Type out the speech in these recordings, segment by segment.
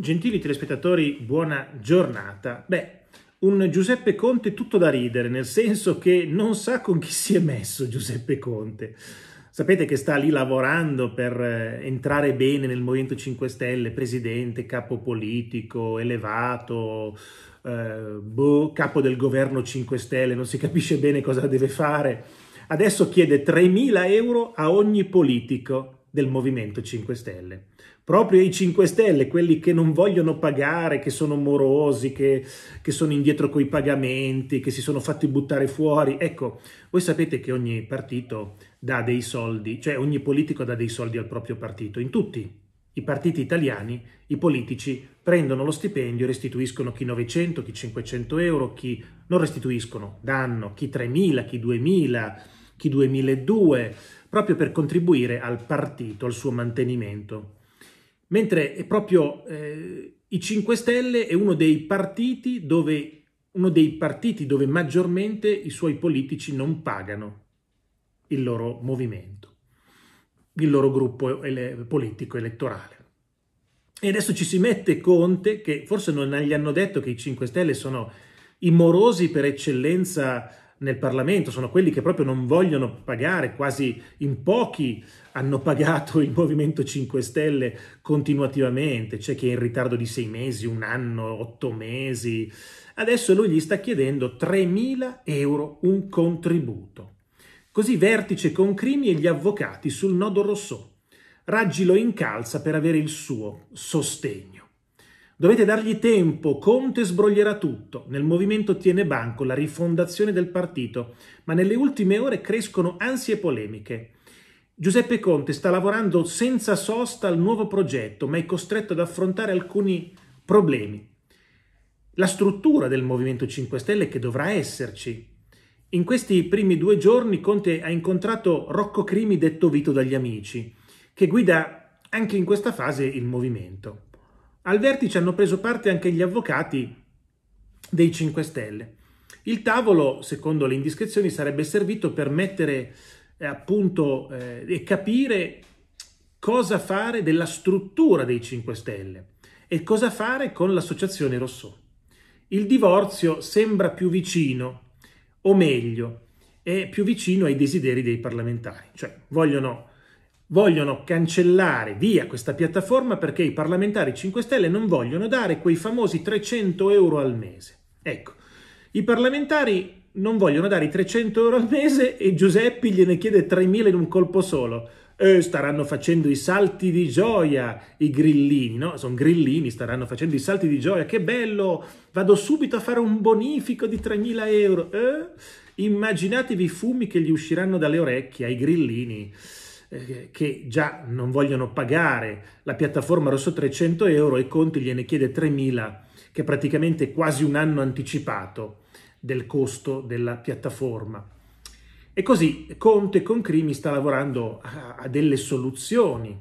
Gentili telespettatori, buona giornata. Beh, un Giuseppe Conte tutto da ridere, nel senso che non sa con chi si è messo Giuseppe Conte. Sapete che sta lì lavorando per eh, entrare bene nel Movimento 5 Stelle, presidente, capo politico, elevato, eh, boh, capo del governo 5 Stelle, non si capisce bene cosa deve fare. Adesso chiede 3.000 euro a ogni politico del Movimento 5 Stelle. Proprio i 5 Stelle, quelli che non vogliono pagare, che sono morosi, che, che sono indietro coi pagamenti, che si sono fatti buttare fuori. Ecco, voi sapete che ogni partito dà dei soldi, cioè ogni politico dà dei soldi al proprio partito, in tutti i partiti italiani, i politici prendono lo stipendio restituiscono chi 900, chi 500 euro, chi non restituiscono, danno chi 3.000, chi 2.000 chi 2002, proprio per contribuire al partito, al suo mantenimento. Mentre è proprio eh, i 5 Stelle è uno dei partiti dove uno dei partiti dove maggiormente i suoi politici non pagano il loro movimento, il loro gruppo ele politico elettorale. E adesso ci si mette Conte, che forse non gli hanno detto che i 5 Stelle sono i morosi per eccellenza nel Parlamento, sono quelli che proprio non vogliono pagare, quasi in pochi hanno pagato il Movimento 5 Stelle continuativamente, c'è chi è in ritardo di sei mesi, un anno, otto mesi. Adesso lui gli sta chiedendo 3.000 euro un contributo. Così vertice con crimi e gli avvocati sul nodo rosso. Raggi lo incalza per avere il suo sostegno. Dovete dargli tempo, Conte sbroglierà tutto. Nel movimento tiene banco la rifondazione del partito, ma nelle ultime ore crescono ansie polemiche. Giuseppe Conte sta lavorando senza sosta al nuovo progetto, ma è costretto ad affrontare alcuni problemi. La struttura del Movimento 5 Stelle che dovrà esserci. In questi primi due giorni Conte ha incontrato Rocco Crimi, detto Vito dagli amici, che guida anche in questa fase il movimento. Al vertice hanno preso parte anche gli avvocati dei 5 Stelle. Il tavolo, secondo le indiscrezioni, sarebbe servito per mettere eh, appunto eh, e capire cosa fare della struttura dei 5 Stelle e cosa fare con l'associazione Rousseau. Il divorzio sembra più vicino, o meglio, è più vicino ai desideri dei parlamentari, cioè vogliono vogliono cancellare via questa piattaforma perché i parlamentari 5 Stelle non vogliono dare quei famosi 300 euro al mese. Ecco, i parlamentari non vogliono dare i 300 euro al mese e Giuseppi gliene chiede 3.000 in un colpo solo. E staranno facendo i salti di gioia i grillini, no? Sono grillini, staranno facendo i salti di gioia. Che bello! Vado subito a fare un bonifico di 3.000 euro. Eh? Immaginatevi i fumi che gli usciranno dalle orecchie ai grillini. Eh, che già non vogliono pagare la piattaforma Rosso 300 euro e Conti gliene chiede 3.000, che è praticamente quasi un anno anticipato del costo della piattaforma. E così Conte con Crimi sta lavorando a, a delle soluzioni.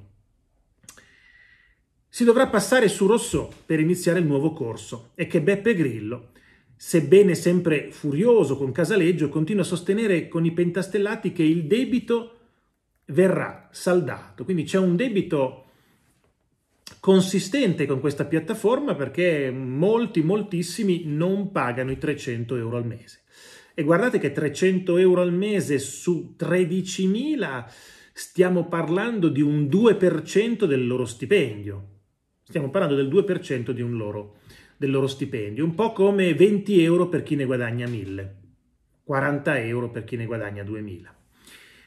Si dovrà passare su Rosso per iniziare il nuovo corso e che Beppe Grillo sebbene sempre furioso con Casaleggio, continua a sostenere con i pentastellati che il debito verrà saldato. Quindi c'è un debito consistente con questa piattaforma perché molti, moltissimi non pagano i 300 euro al mese. E guardate che 300 euro al mese su 13.000 stiamo parlando di un 2% del loro stipendio. Stiamo parlando del 2% di un loro, del loro stipendio, un po' come 20 euro per chi ne guadagna 1000, 40 euro per chi ne guadagna 2000.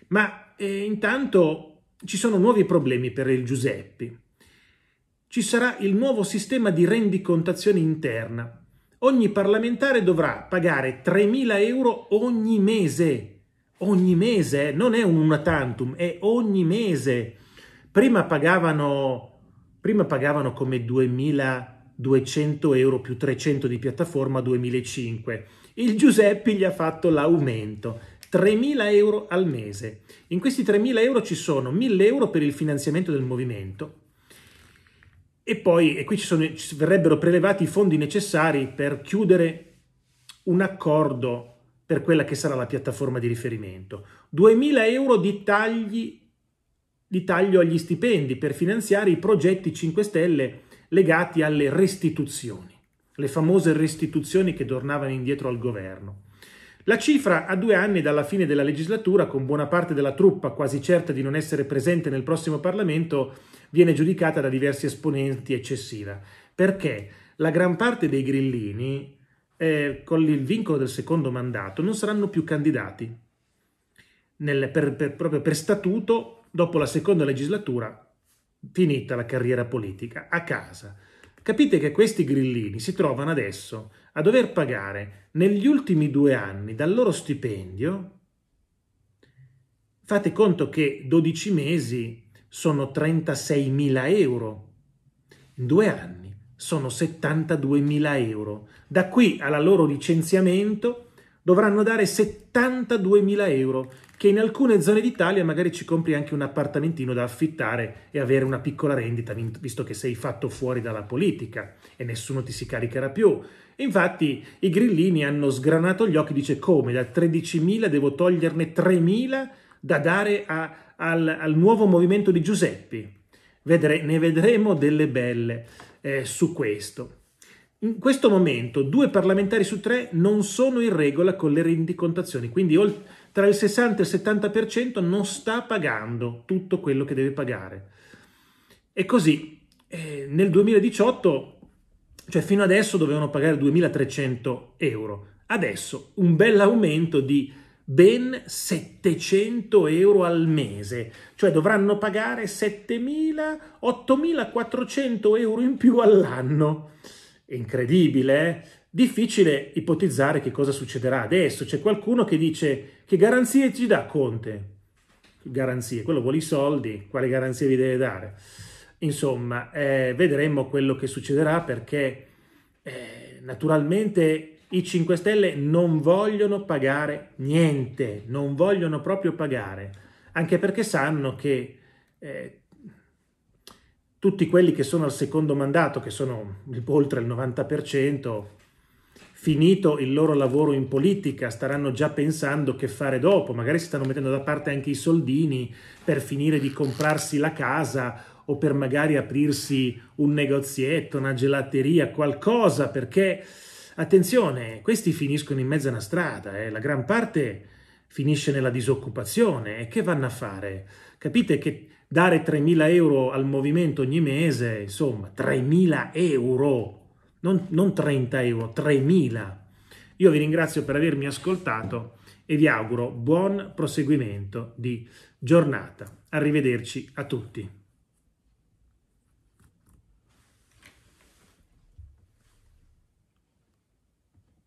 Ma e intanto ci sono nuovi problemi per il Giuseppe. Ci sarà il nuovo sistema di rendicontazione interna. Ogni parlamentare dovrà pagare 3.000 euro ogni mese. Ogni mese, non è un una tantum, è ogni mese. Prima pagavano, prima pagavano come 2.200 euro più 300 di piattaforma 2005. Il Giuseppe gli ha fatto l'aumento. 3.000 euro al mese. In questi 3.000 euro ci sono 1.000 euro per il finanziamento del movimento e poi, e qui ci, sono, ci verrebbero prelevati i fondi necessari per chiudere un accordo per quella che sarà la piattaforma di riferimento. 2.000 euro di tagli di taglio agli stipendi per finanziare i progetti 5 Stelle legati alle restituzioni, le famose restituzioni che tornavano indietro al governo. La cifra, a due anni dalla fine della legislatura, con buona parte della truppa quasi certa di non essere presente nel prossimo Parlamento, viene giudicata da diversi esponenti eccessiva. Perché la gran parte dei grillini, eh, con il vincolo del secondo mandato, non saranno più candidati. Nel, per, per, proprio per statuto, dopo la seconda legislatura, finita la carriera politica, a casa. Capite che questi grillini si trovano adesso a dover pagare negli ultimi due anni dal loro stipendio, fate conto che 12 mesi sono 36.000 euro, in due anni sono 72.000 euro. Da qui alla loro licenziamento dovranno dare 72.000 euro, che in alcune zone d'Italia magari ci compri anche un appartamentino da affittare e avere una piccola rendita, visto che sei fatto fuori dalla politica e nessuno ti si caricherà più. infatti i grillini hanno sgranato gli occhi, dice come, da 13.000 devo toglierne 3.000 da dare a, al, al, nuovo movimento di Giuseppi. Vedre, ne vedremo delle belle eh, su questo. In questo momento due parlamentari su tre non sono in regola con le rendicontazioni, quindi tra il 60 e il 70% non sta pagando tutto quello che deve pagare. E così eh, nel 2018, cioè fino adesso dovevano pagare 2.300 euro, adesso un bel aumento di ben 700 euro al mese, cioè dovranno pagare 7.000, 8.400 euro in più all'anno incredibile, difficile ipotizzare che cosa succederà adesso. C'è qualcuno che dice che garanzie ci dà Conte? Garanzie, quello vuole i soldi, quale garanzia vi deve dare? Insomma, eh, vedremo quello che succederà perché eh, naturalmente i 5 Stelle non vogliono pagare niente, non vogliono proprio pagare, anche perché sanno che eh, tutti quelli che sono al secondo mandato, che sono oltre il 90%, finito il loro lavoro in politica, staranno già pensando che fare dopo, magari si stanno mettendo da parte anche i soldini per finire di comprarsi la casa o per magari aprirsi un negozietto, una gelateria, qualcosa, perché attenzione, questi finiscono in mezzo a una strada, eh? la gran parte finisce nella disoccupazione e che vanno a fare? Capite che dare 3.000 euro al movimento ogni mese, insomma, 3.000 euro, non, non 30 euro, 3.000. Io vi ringrazio per avermi ascoltato e vi auguro buon proseguimento di giornata. Arrivederci a tutti.